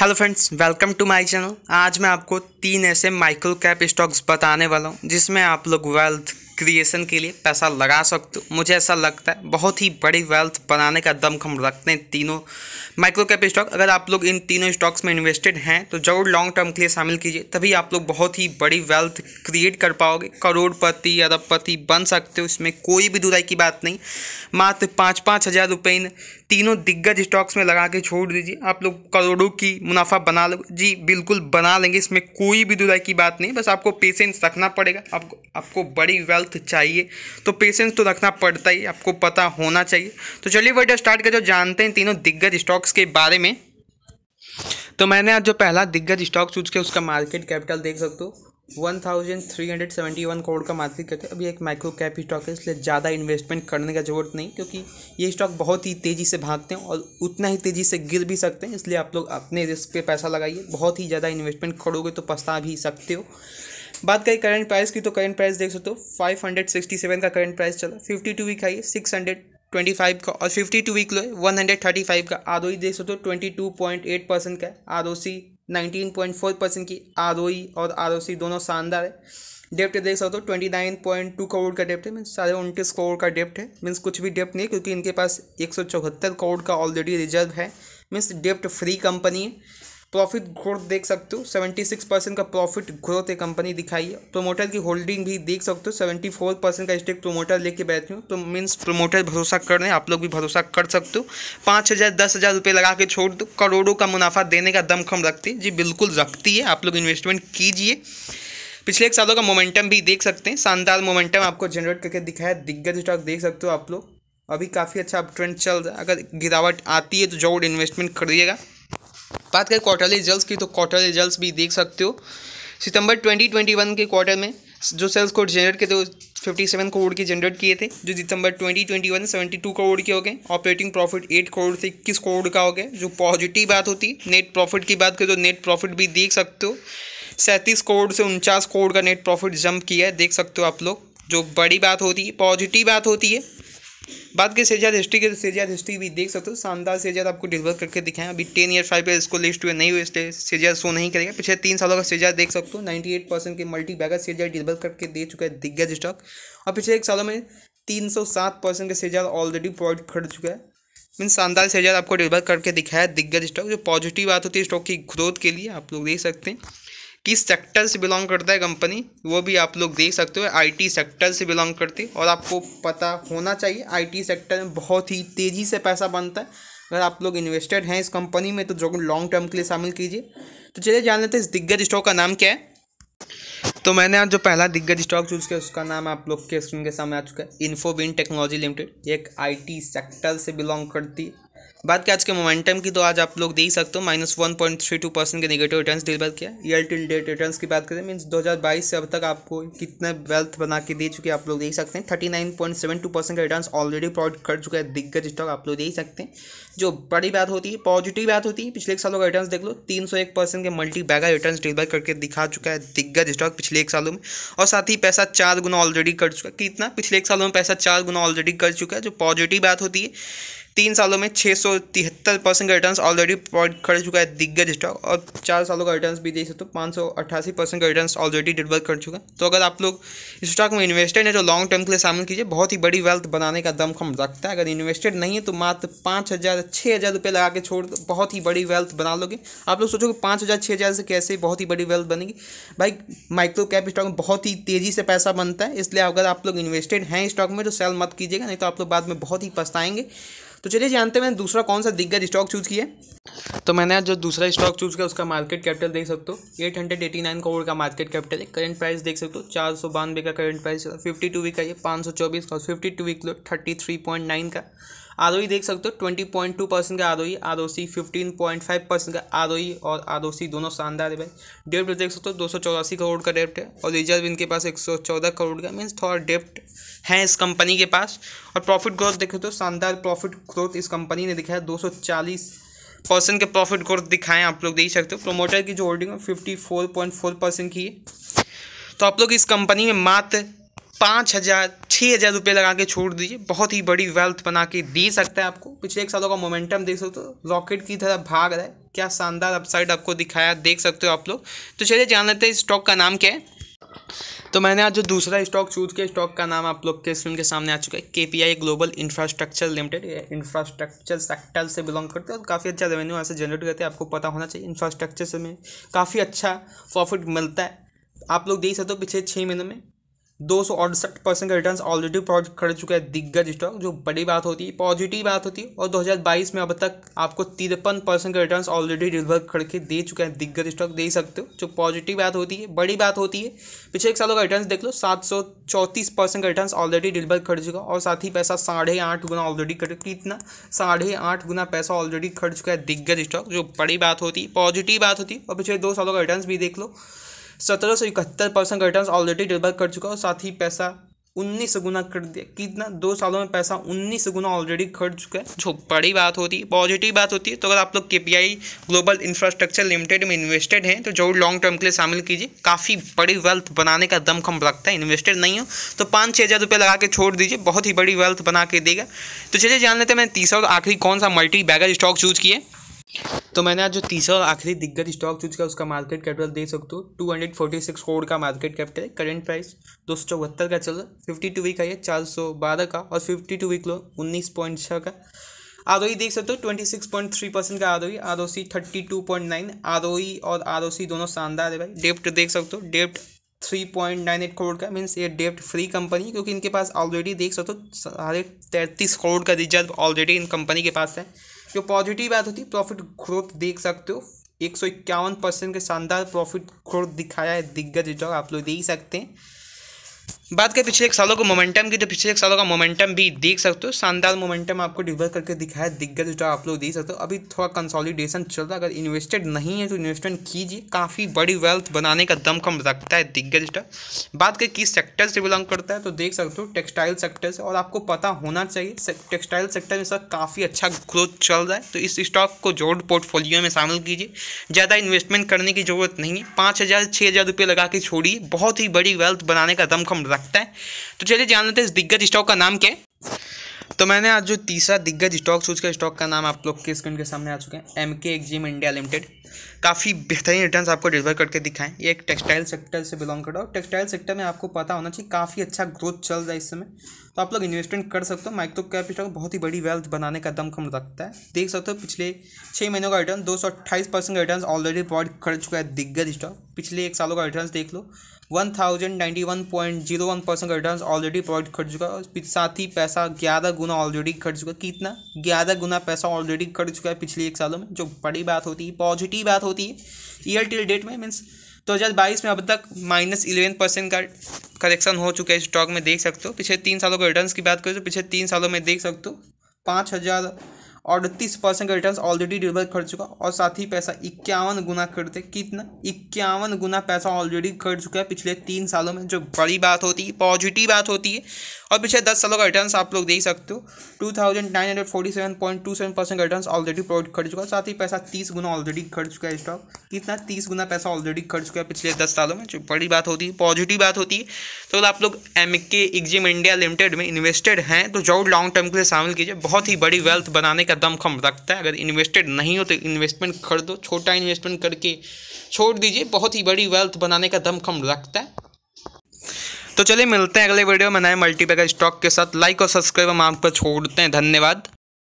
hello friends welcome to my channel आज मैं आपको तीन ऐसे माइक्रो कैप स्टॉक्स बताने वाला हूँ जिसमें आप लोग वेल्थ क्रिएशन के लिए पैसा लगा सकते हो मुझे ऐसा लगता है बहुत ही बड़ी वेल्थ बनाने का दम हम रखते हैं तीनों माइक्रो कैप स्टॉक अगर आप लोग इन तीनों स्टॉक्स में इन्वेस्टेड हैं तो ज़रूर लॉन्ग टर्म के लिए शामिल कीजिए तभी आप लोग बहुत ही बड़ी वेल्थ क्रिएट कर पाओगे करोड़पति अरबपति बन सकते हो इसमें कोई भी दुराई की बात नहीं मात्र पाँच पाँच हज़ार रुपये इन तीनों दिग्गज स्टॉक्स में लगा के छोड़ दीजिए आप लोग करोड़ों की मुनाफा बना लो जी बिल्कुल बना लेंगे इसमें कोई भी दुराई की बात नहीं बस आपको पेशेंस रखना पड़ेगा आपको आपको बड़ी वेल्थ चाहिए तो पेशेंस तो रखना पड़ता ही आपको पता होना चाहिए तो चलिए वीडियो स्टार्ट कर जो जानते हैं तीनों दिग्गज स्टॉक्स के बारे में तो मैंने आज जो पहला दिग्गज स्टॉक चूज किया उसका मार्केट कैपिटल देख सकते हो one thousand three hundred seventy one crore का मार्केट कैप है अभी एक माइक्रो कैप स्टॉक है इसलिए ज़्यादा इन्वेस्टमेंट करने का जरूरत नहीं क्योंकि ये स्टॉक बहुत ही तेज़ी से भागते हैं और उतना ही तेज़ी से गिर भी सकते हैं इसलिए आप लोग अपने रिस्क पे पैसा लगाइए बहुत ही ज़्यादा इन्वेस्टमेंट करोगे तो पछता भी सकते हो बात करें करंट प्राइस की तो करंट प्राइस देख सकते हो फाइव हंड्रेड सिक्सटी सेवन का करंट प्राइस चला फिफ्टी टू वीक आइए सिक्स हंड्रेड ट्वेंटी फाइव का और फिफ्टी टू वीक लो है वन हंड्रेड थर्टी फाइव का आदोई e देख सकते हो twenty two point eight percent का आर ओ सी 19.4 परसेंट की आर और आर दोनों शानदार है डेप्ट देख सकते हो twenty nine point two crore का डेप्ट है मीन्स साढ़े उनतीस करोड़ का डेप्ट है मीन्स कुछ भी डेप्ट नहीं क्योंकि इनके पास एक सौ चौहत्तर करोड़ का ऑलरेडी रिजर्व है मीन्स डेप्ट फ्री कंपनी है प्रॉफिट ग्रोथ देख सकते हो सेवेंटी सिक्स परसेंट का प्रॉफिट ग्रोथ ये कंपनी दिखाई है प्रोमोटर की होल्डिंग भी देख सकते हो सेवेंटी फोर परसेंट का स्टेक प्रोमोटर लेके बैठे हो तो मीन्स प्रोमोटर भरोसा कर रहे हैं आप लोग भी भरोसा कर सकते हो पाँच हज़ार दस हज़ार रुपये लगा के छोड़ दो करोड़ों का मुनाफा देने का दमखम रखती है जी बिल्कुल रखती है आप लोग इन्वेस्टमेंट कीजिए पिछले एक सालों का मोमेंटम भी देख सकते हैं शानदार मोमेंटम आपको जनरेट करके दिखाया दिग्गज स्टॉक देख सकते हो आप लोग अभी काफ़ी अच्छा ट्रेंड चल रहा है अगर गिरावट आती है तो जरूर इन्वेस्टमेंट करिएगा बात करें क्वार्टरली रिजल्ट की तो क्वार्टरली रिजल्ट भी देख सकते हो सितंबर 2021 के क्वार्टर में जो सेल्स कोड जनरेट किए थे फिफ्टी सेवन करोड़ के जनरेट किए थे जो सितंबर 2021 सेवेंटी टू करोड़ के हो गए ऑपरेटिंग प्रॉफिट एट करोड़ से इक्कीस करोड़ का हो गया जो पॉजिटिव बात होती है नेट प्रॉफिट की बात करें तो नेट प्रॉफिट भी देख सकते हो सैंतीस करोड़ से उनचास करोड़ का नेट प्रॉफिट जंप किया है देख सकते हो आप लोग जो बड़ी बात होती है पॉजिटिव बात होती है बात के सेजाद हिस्ट्री की तो सेजाद हिस्ट्री भी देख सकते हो शानदार सेजाद आपको डिलीवर करके दिखाएं अभी टेन ईयर फाइव ईयर इसको लिस्ट हुए नहीं हुए इसलिए सेजाद शो नहीं करेगा पिछले तीन सालों का सेजाद देख सकते हो नाइन्टी एट परसेंट के मल्टी बैगर सेजाद डिलीवर करके दे चुका है दिग्गज स्टॉक और पिछले एक सालों में तीन सौ सात परसेंट का सेजाद ऑलरेडी प्रोडक्ट खरीद चुका है मीन शानदार सेजाद आपको डिलीवर करके दिखाया दिग्गज स्टॉक जो पॉजिटिव बात होती है स्टॉक की ग्रोथ के लिए आप लोग देख सकते हैं किस सेक्टर से बिलोंग करता है कंपनी वो भी आप लोग देख सकते हो आईटी सेक्टर से बिलोंग करती है और आपको पता होना चाहिए आईटी सेक्टर में बहुत ही तेज़ी से पैसा बनता है अगर आप लोग इन्वेस्टेड हैं इस कंपनी में तो जो लॉन्ग टर्म के लिए शामिल कीजिए तो चलिए जान लेते हैं इस दिग्गज स्टॉक का नाम क्या है तो मैंने आज जो पहला दिग्गज स्टॉक चूज किया उसका नाम आप लोग के स्क्रीन के सामने आ चुका है इन्फोविन टेक्नोलॉजी लिमिटेड एक आईटी सेक्टर से बिलोंग करती बात क्या आज के मोमेंटम की तो आज आप लोग देख सकते हो minus one point three two percent के नेगेटिव रिटर्न्स डिलीवर किया ईयर टिल डेट रिटर्न्स की बात करें मीन्स बाईस से अब तक आपको कितना वेल्थ बना के दे चुके आप लोग देख सकते हैं thirty nine point seven two percent का रिटर्न ऑलरेडी प्रोवाइड कर चुका है दिग्गज स्टॉक आप लोग देख सकते हैं जो बड़ी बात होती है पॉजिटिव बात होती है पिछले एक सालों का रिटर्न देख लो तीन सौ एक परसेंट के मल्टी बैगा रिटर्न डिलीवर करके दिखा चुका है दिग्गज स्टॉक पिछले एक सालों में और साथ ही पैसा चार गुना ऑलरेडी कर चुका है कितना पिछले एक सालों में पैसा चार गुना ऑलरेडी कर चुका है जो पॉजिटिव बात होती है तीन सालों में छः सौ तिहत्तर परसेंट का रिटर्न ऑलरेडी प्रोवाइड कर चुका है दिग्गज स्टॉक और चार सालों का रिटर्न भी देख सकते हो पाँच सौ अट्ठासी परसेंट का रिटर्न ऑलरेडी डिलीवर कर चुका है तो अगर आप लोग स्टॉक में इन्वेस्टेड हैं तो लॉन्ग टर्म के लिए शामिल कीजिए बहुत ही बड़ी वेल्थ बनाने का दम खम रखता है अगर इन्वेस्टेड नहीं है तो मात्र पाँच हज़ार छः हज़ार रुपये लगा के छोड़ दो बहुत ही बड़ी वेल्थ बना लोगे आप लोग सोचोगे पाँच हज़ार छः हज़ार से कैसे बहुत ही बड़ी वेल्थ बनेगी भाई माइक्रो कैप स्टॉक में बहुत ही तेज़ी से पैसा बनता है इसलिए अगर आप लोग इन्वेस्टेड हैं स्टॉक में तो सेल मत कीजिएगा नहीं तो आप लोग बाद में बहुत ही पछताएंगे तो चलिए जानते हैं मैंने दूसरा कौन सा दिग्गज स्टॉक चूज़ किया तो मैंने आज जो दूसरा स्टॉक चूज़ किया उसका मार्केट कैपिटल देख सकते हो eight hundred eighty nine crore का मार्केट कैपिटल है करंट प्राइस देख सकते हो चार सौ बानवे का current price fifty two week का ये पाँच सौ चौबीस का fifty two week low thirty three point nine का आदोई देख सकते हो ट्वेंटी पॉइंट टू परसेंट का आदोई आदोसी फिफ्टीन पॉइंट फाइव परसेंट का आदोई और आदोसी दोनों शानदार है भाई डेप्ट देख सकते हो दो सौ चौरासी करोड़ का डेप्ट है और रिजर्व इनके पास एक सौ चौदह करोड़ का मीन्स थोड़ा डेप्ट है इस कंपनी के पास और प्रॉफिट ग्रोथ देखे तो शानदार प्रॉफिट ग्रोथ इस कंपनी ने दिखाया दो सौ चालीस परसेंट के प्रॉफिट ग्रोथ दिखाएं आप लोग देख सकते हो प्रोमोटर की जो होल्डिंग है fifty four point four percent की है तो आप लोग इस कंपनी में मात्र पाँच हज़ार छः हज़ार रुपये लगा के छोड़ दीजिए बहुत ही बड़ी वेल्थ बना के दे सकता है आपको पिछले एक सालों का मोमेंटम देख सकते हो रॉकेट तो की तरह भाग रहा है क्या शानदार अपसाइड आपको दिखाया देख सकते हो आप लोग तो चलिए जान लेते हैं स्टॉक का नाम क्या है तो मैंने आज जो दूसरा स्टॉक चूज किया स्टॉक का नाम आप लोग के स्क्रीन के सामने आ चुका है K P I global infrastructure limited ये इंफ्रास्ट्रक्चर सेक्टर से बिलोंग करते हैं और काफ़ी अच्छा रेवेन्यू यहाँ से जनरेट करते हैं आपको पता होना चाहिए इंफ्रास्ट्रक्चर से में काफ़ी अच्छा प्रॉफिट मिलता है आप लोग देख सकते हो पिछले छः महीनों में दो सौ अड़सठ परसेंट का रिटर्न ऑलरेडी खड़ चुका है दिग्गज स्टॉक जो बड़ी बात होती है पॉजिटिव बात होती है और 2022 में अब तक आपको तिरपन परसेंट का रिटर्न ऑलरेडी डिलीवर करके दे चुका है दिग्गज स्टॉक दे सकते हो जो पॉजिटिव बात होती है बड़ी बात होती है पिछले एक सालों का रिटर्न देख लो सात सौ चौंतीस परसेंट का रिटर्न ऑलरेडी डिलीवर कर चुका और साथ ही पैसा साढ़े आठ गुना ऑलरेडी कर कितना साढ़े आठ गुना पैसा ऑलरेडी खर्च चुका है दिग्गज स्टॉक जो बड़ी बात होती है पॉजिटिव बात होती है और पिछले दो सालों का रिटर्न भी देख लो सत्रह सौ इकहत्तर परसेंट रिटर्न ऑलरेडी डिलीवर कर चुका और साथ ही पैसा उन्नीस गुना कर दिया कितना दो सालों में पैसा उन्नीस गुना ऑलरेडी खर्च चुका है जो बड़ी बात होती है पॉजिटिव बात होती है तो अगर आप लोग के ग्लोबल इंफ्रास्ट्रक्चर लिमिटेड में इन्वेस्टेड हैं तो जरूर लॉन्ग टर्म के लिए शामिल कीजिए काफ़ी बड़ी वेल्थ बनाने का दम कम लगता है इन्वेस्टेड नहीं हो तो पाँच छः हज़ार रुपये लगा के छोड़ दीजिए बहुत ही बड़ी वेल्थ बना के देगा तो चलिए जान लेते हैं मैंने तीसरा और आखिरी कौन सा मल्टी बैगर स्टॉक चूज किए तो मैंने आज जो तीसरा और आखिरी दिग्गज स्टॉक चूज किया उसका मार्केट कैपिटल देख सकते हो two hundred forty six crore का मार्केट कैपिटल है करेंट प्राइस दो सौ चौहत्तर का चल रहा है फिफ्टी टू वीक का है चार सौ बारह का और फिफ्टी टू वीक लो उन्नीस पॉइंट छः का आर ओई e देख सकते हो twenty six point three percent का R O E R O C thirty two point nine R O E और आर ओ सी दोनों शानदार है भाई डेप्ट देख सकते हो डेप्ट three point nine eight crore का मीन्स ये डेप्ट फ्री कंपनी है क्योंकि इनके पास ऑलरेडी देख सकते हो साढ़े तैंतीस करोड़ का रिजर्व ऑलरेडी इन कंपनी के पास है जो पॉजिटिव बात होती है प्रॉफिट ग्रोथ देख सकते हो एक सौ इक्यावन परसेंट के शानदार प्रॉफिट ग्रोथ दिखाया है दिग्गज स्टॉक आप लोग देख सकते हैं बात करें पिछले एक सालों को मोमेंटम की तो पिछले एक सालों का मोमेंटम भी देख सकते हो शानदार मोमेंटम आपको डिवर करके दिखाया दिग्गज जो आप लोग देख सकते हो अभी थोड़ा कंसोलिडेशन चल रहा है अगर इन्वेस्टेड नहीं है तो इन्वेस्टमेंट कीजिए काफ़ी बड़ी वेल्थ बनाने का दमखम रखता है दिग्गज स्टॉक बात करें किस सेक्टर से बिलोंग करता है तो देख सकते हो टेक्सटाइल सेक्टर से और आपको पता होना चाहिए टेक्सटाइल सेक्टर में सर काफ़ी अच्छा ग्रोथ चल रहा है तो इस स्टॉक को जोड़ पोर्टफोलियो में शामिल कीजिए ज़्यादा इन्वेस्टमेंट करने की जरूरत नहीं है पाँच हज़ार छः हज़ार रुपये लगा के छोड़िए बहुत ही बड़ी वेल्थ बनाने का दमखम रख सकता है तो चलिए जान लेते हैं इस दिग्गज स्टॉक का नाम क्या है तो मैंने आज जो तीसरा दिग्गज स्टॉक सूच का स्टॉक का नाम आप लोग के स्क्रीन के सामने आ चुके हैं एम के एक्जिम इंडिया लिमिटेड काफ़ी बेहतरीन रिटर्न आपको डिलीवर करके दिखाएं ये एक टेक्सटाइल सेक्टर से बिलोंग करता है और टेक्सटाइल सेक्टर में आपको पता होना चाहिए काफ़ी अच्छा ग्रोथ चल रहा है इस समय तो आप लोग इन्वेस्टमेंट कर सकते हो माइक्रो कैप स्टॉक बहुत ही बड़ी वेल्थ बनाने का दम कम रखता है देख सकते हो पिछले छः महीनों का रिटर्न दो का रिटर्न ऑलरेडी प्रोवाइड कर चुका है दिग्गज स्टॉक पिछले एक सालों का रिटर्न देख लो one thousand ninety one point zero one percent का रिटर्न ऑलरेडी प्रोवाइड कर चुका है साथ ही पैसा ग्यारह गुना ऑलरेडी कर चुका है कितना ग्यारह गुना पैसा ऑलरेडी कर चुका है पिछले एक सालों में जो बड़ी बात होती है पॉजिटिव बात होती है ईयर टिल डेट में मीन्स दो हज़ार बाईस में अब तक माइनस इलेवन परसेंट का करेक्शन हो चुका है स्टॉक में देख सकते हो पिछले तीन सालों के रिटर्न की बात करें तो पिछले तीन सालों में देख सकते हो पाँच हज़ार और अड़तीस परसेंट का रिटर्न ऑलरेडी डिलीवर कर चुका और साथ ही पैसा इक्यावन गुना दे कितना इक्यावन गुना पैसा ऑलरेडी कर चुका है पिछले तीन सालों में जो बड़ी बात होती है पॉजिटिव बात होती है और पिछले दस सालों का रिटर्न आप लोग देख सकते हो two thousand nine hundred forty seven point two seven percent का रिटर्न ऑलरेडी प्रोवाइड कर चुका है साथ ही पैसा तीस गुना ऑलरेडी कर चुका है स्टॉक कितना तीस गुना पैसा ऑलरेडी कर चुका है पिछले दस सालों में जो बड़ी बात होती है पॉजिटिव बात होती है तो आप लोग M K Exim India limited में इन्वेस्टेड हैं तो जरूर लॉन्ग टर्म के लिए शामिल कीजिए बहुत ही बड़ी वेल्थ बनाने का दमखम रखता है अगर इन्वेस्टेड नहीं हो तो इन्वेस्टमेंट कर दो छोटा इन्वेस्टमेंट करके छोड़ दीजिए बहुत ही बड़ी वेल्थ बनाने का दमखम रखता है तो चलिए मिलते हैं अगले वीडियो में नए मल्टीपैकर स्टॉक के साथ लाइक और सब्सक्राइब हम आप पर छोड़ते हैं धन्यवाद